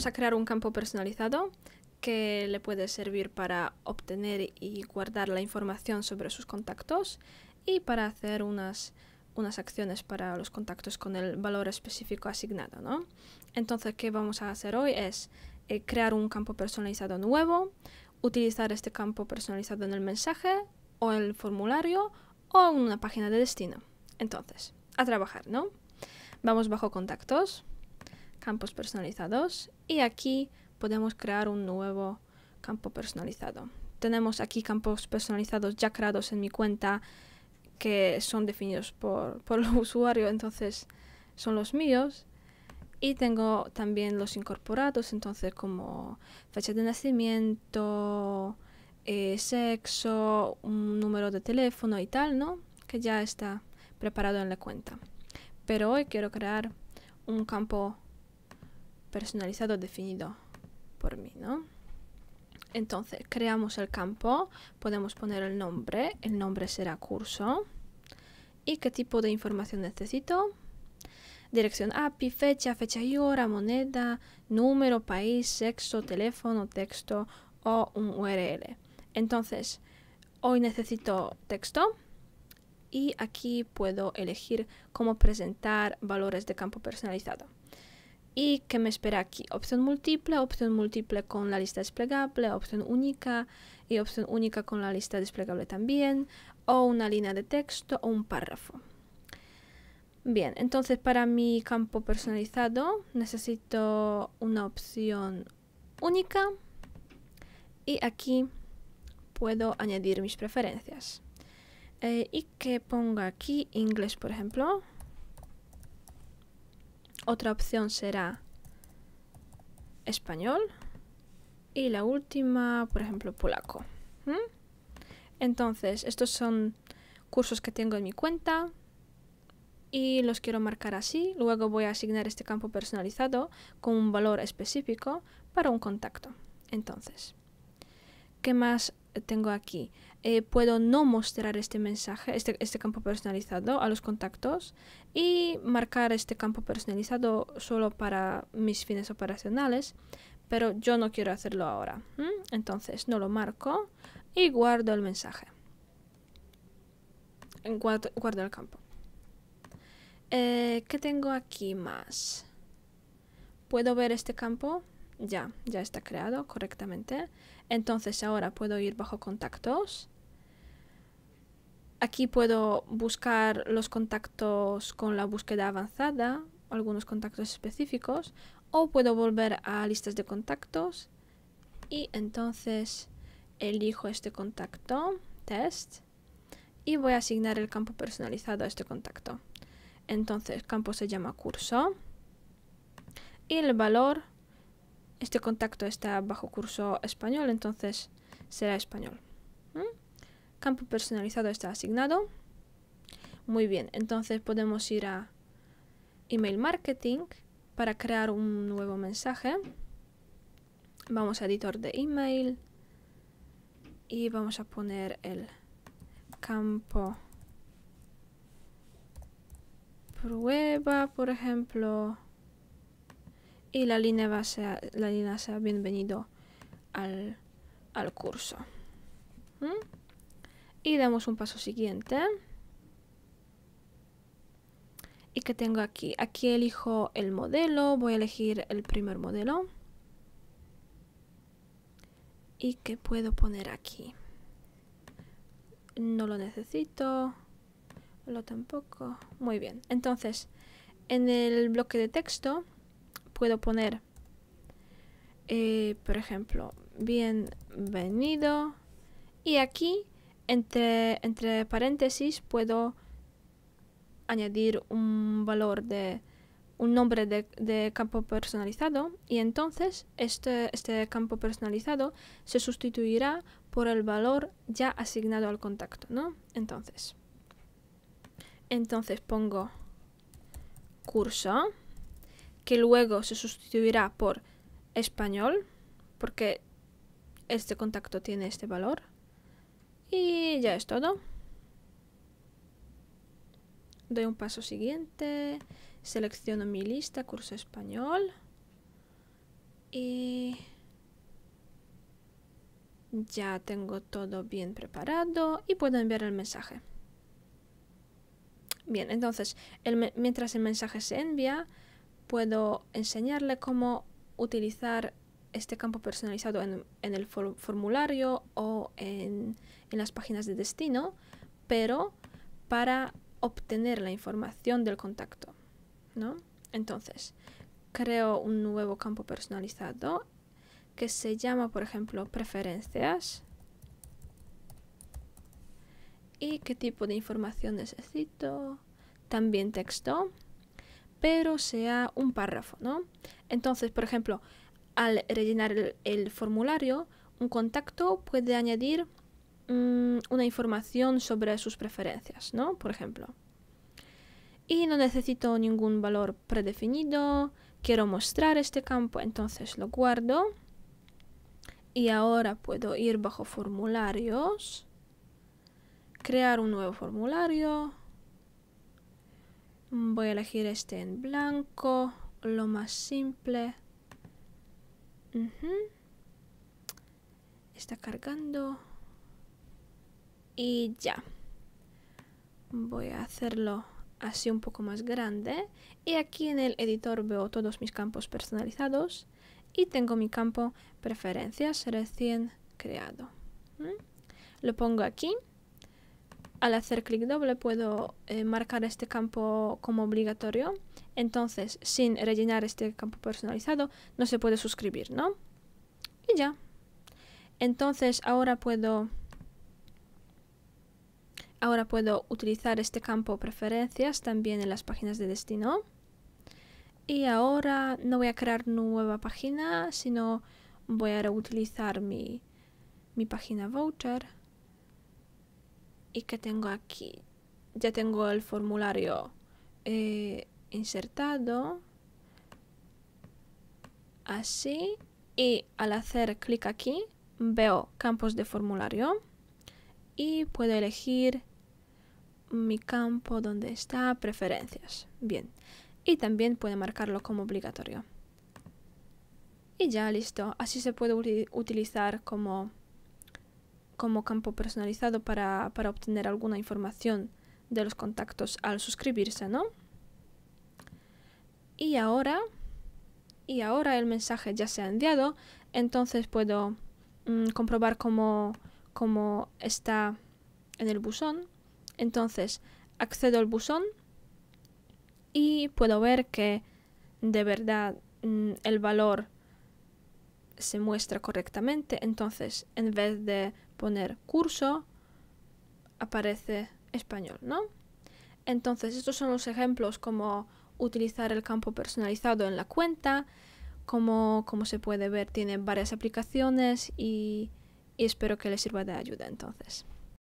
vamos a crear un campo personalizado que le puede servir para obtener y guardar la información sobre sus contactos y para hacer unas, acciones para los contactos con el valor específico asignado. Entonces, ¿qué vamos a hacer hoy? Es eh, crear un campo personalizado nuevo, utilizar este campo personalizado en el mensaje o el formulario o en una página de destino. Entonces, a trabajar, ¿no? Vamos bajo contactos, campos personalizados y aquí podemos crear un nuevo campo personalizado. Tenemos aquí campos personalizados ya creados en mi cuenta que son definidos por, el usuario, entonces son los míos. Y tengo también los incorporados, entonces como fecha de nacimiento, eh, sexo, un número de teléfono y tal, ¿no? Que ya está preparado en la cuenta. Pero hoy quiero crear un campo personalizado definido por mí, ¿no? Entonces, creamos el campo, podemos poner el nombre, el nombre será curso. ¿Y qué tipo de información necesito? Dirección API, fecha, fecha y hora, moneda, número, país, sexo, teléfono, texto o un URL. Entonces, hoy necesito texto y aquí puedo elegir cómo presentar valores de campo personalizado y que me espera aquí. Opción múltiple, opción múltiple con la lista desplegable, opción única y opción única con la lista desplegable también, o una línea de texto o un párrafo. Bien, entonces para mi campo personalizado necesito una opción única y aquí puedo añadir mis preferencias. Eh, y que ponga aquí inglés, por ejemplo, otra opción será español. Y la última, por ejemplo, polaco. Entonces, estos son cursos que tengo en mi cuenta y los quiero marcar así. Luego voy a asignar este campo personalizado con un valor específico para un contacto. Entonces, ¿qué más tengo aquí. Eh, puedo no mostrar este mensaje, este, este, campo personalizado a los contactos y marcar este campo personalizado solo para mis fines operacionales, pero yo no quiero hacerlo ahora. Entonces no lo marco y guardo el mensaje. Guardo, el campo. Eh, ¿Qué tengo aquí más? ¿Puedo ver este campo? Ya, ya está creado correctamente. Entonces ahora puedo ir bajo contactos. Aquí puedo buscar los contactos con la búsqueda avanzada, algunos contactos específicos, o puedo volver a listas de contactos y entonces elijo este contacto, test, y voy a asignar el campo personalizado a este contacto. Entonces el campo se llama curso y el valor este contacto está bajo curso español, entonces será español. Campo personalizado está asignado. Muy bien, entonces podemos ir a email marketing para crear un nuevo mensaje. Vamos a editor de email y vamos a poner el campo prueba, por ejemplo y la línea va la línea sea bienvenido al, curso. ¿Mm? Y damos un paso siguiente. Y que tengo aquí, aquí elijo el modelo, voy a elegir el primer modelo. Y que puedo poner aquí. No lo necesito, lo tampoco. Muy bien, entonces en el bloque de texto puedo poner, eh, por ejemplo, bienvenido. Y aquí, entre, paréntesis, puedo añadir un valor de un nombre de, campo personalizado y entonces este, este campo personalizado se sustituirá por el valor ya asignado al contacto, ¿no? Entonces, entonces pongo curso que luego se sustituirá por español, porque este contacto tiene este valor. Y ya es todo. Doy un paso siguiente, selecciono mi lista, curso español. Y ya tengo todo bien preparado y puedo enviar el mensaje. Bien, entonces, mientras el mensaje se envía, puedo enseñarle cómo utilizar este campo personalizado en, el formulario o en, en, las páginas de destino, pero para obtener la información del contacto. ¿no? Entonces, creo un nuevo campo personalizado que se llama, por ejemplo, preferencias. ¿Y qué tipo de información necesito? También texto pero sea un párrafo, ¿no? Entonces, por ejemplo, al rellenar el, formulario, un contacto puede añadir mm, una información sobre sus preferencias, ¿no? Por ejemplo. Y no necesito ningún valor predefinido, quiero mostrar este campo, entonces lo guardo. Y ahora puedo ir bajo formularios, crear un nuevo formulario, Voy a elegir este en blanco, lo más simple. Está cargando. Y ya. Voy a hacerlo así un poco más grande. Y aquí en el editor veo todos mis campos personalizados. Y tengo mi campo preferencias recién creado. ¿Mm? Lo pongo aquí. Al hacer clic doble puedo eh, marcar este campo como obligatorio. Entonces, sin rellenar este campo personalizado, no se puede suscribir, ¿no? Y ya. Entonces, ahora puedo... Ahora puedo utilizar este campo preferencias también en las páginas de destino. Y ahora no voy a crear nueva página, sino voy a reutilizar mi, mi página voucher y que tengo aquí. Ya tengo el formulario eh, insertado. Así. Y al hacer clic aquí, veo campos de formulario. Y puedo elegir mi campo donde está preferencias. Bien. Y también puedo marcarlo como obligatorio. Y ya listo. Así se puede utilizar como como campo personalizado para, obtener alguna información de los contactos al suscribirse, ¿no? Y ahora, y ahora el mensaje ya se ha enviado, entonces puedo mm, comprobar cómo, está en el buzón. Entonces, accedo al buzón y puedo ver que de verdad mm, el valor se muestra correctamente. Entonces, en vez de poner curso, aparece español, ¿no? Entonces, estos son los ejemplos como utilizar el campo personalizado en la cuenta, como, se puede ver, tiene varias aplicaciones y, y espero que les sirva de ayuda entonces.